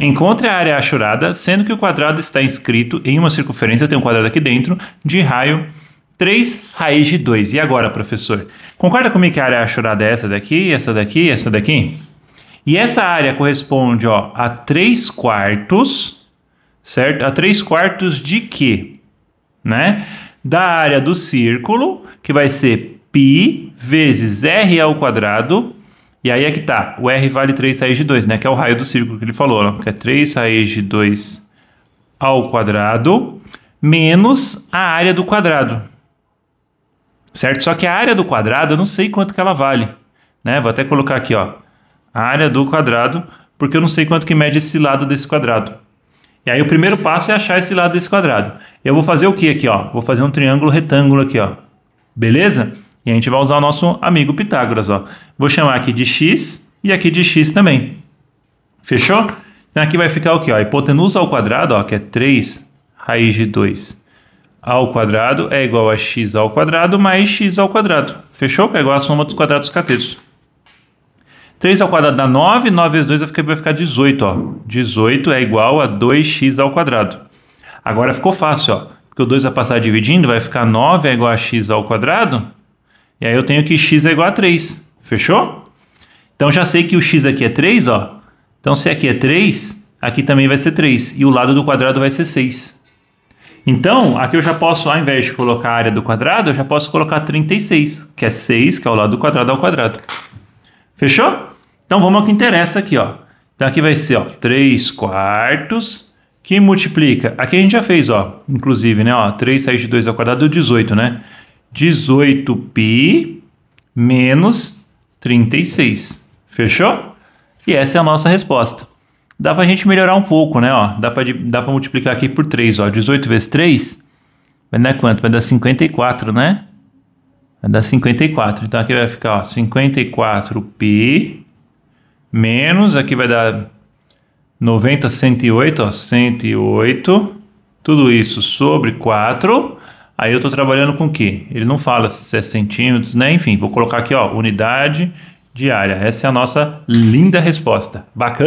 Encontre a área achurada, sendo que o quadrado está inscrito em uma circunferência, eu tenho um quadrado aqui dentro, de raio 3 raiz de 2. E agora, professor? Concorda comigo que a área achurada é essa daqui, essa daqui, essa daqui? E essa área corresponde ó, a 3 quartos, certo? A 3 quartos de quê? Né? Da área do círculo, que vai ser π vezes r ao quadrado e aí é que tá, o R vale 3 raiz de 2, né? Que é o raio do círculo que ele falou, né? Que é 3 raiz de 2 ao quadrado menos a área do quadrado. Certo? Só que a área do quadrado, eu não sei quanto que ela vale, né? Vou até colocar aqui, ó. A área do quadrado, porque eu não sei quanto que mede esse lado desse quadrado. E aí o primeiro passo é achar esse lado desse quadrado. Eu vou fazer o que aqui, ó? Vou fazer um triângulo retângulo aqui, ó. Beleza? E a gente vai usar o nosso amigo Pitágoras, ó. Vou chamar aqui de x e aqui de x também. Fechou? Então aqui vai ficar o quê? Ó, hipotenusa ao quadrado, ó, que é 3 raiz de 2 ao quadrado é igual a x ao quadrado mais x ao quadrado. Fechou? Que é igual a soma dos quadrados catetos. 3 ao quadrado dá 9, 9 vezes 2 vai ficar 18, ó. 18 é igual a 2x ao quadrado. Agora ficou fácil, ó. Porque o 2 vai passar dividindo, vai ficar 9 é igual a x ao quadrado e aí eu tenho que x é igual a 3. Fechou? Então já sei que o x aqui é 3, ó. Então se aqui é 3, aqui também vai ser 3. E o lado do quadrado vai ser 6. Então, aqui eu já posso, ao invés de colocar a área do quadrado, eu já posso colocar 36, que é 6, que é o lado do quadrado ao quadrado. Fechou? Então vamos ao que interessa aqui, ó. Então aqui vai ser, ó, 3 quartos, que multiplica... Aqui a gente já fez, ó, inclusive, né, ó, 3 raiz de 2 ao quadrado, 18, né? 18π menos 36. Fechou? E essa é a nossa resposta. Dá para a gente melhorar um pouco, né? Ó, dá para dá pra multiplicar aqui por 3. Ó. 18 vezes 3 vai dar quanto? Vai dar 54, né? Vai dar 54. Então aqui vai ficar 54π menos, aqui vai dar 90, 108, ó, 108. Tudo isso sobre 4 Aí eu estou trabalhando com o que? Ele não fala se é centímetros, né? Enfim, vou colocar aqui, ó, unidade diária. Essa é a nossa linda resposta. Bacana?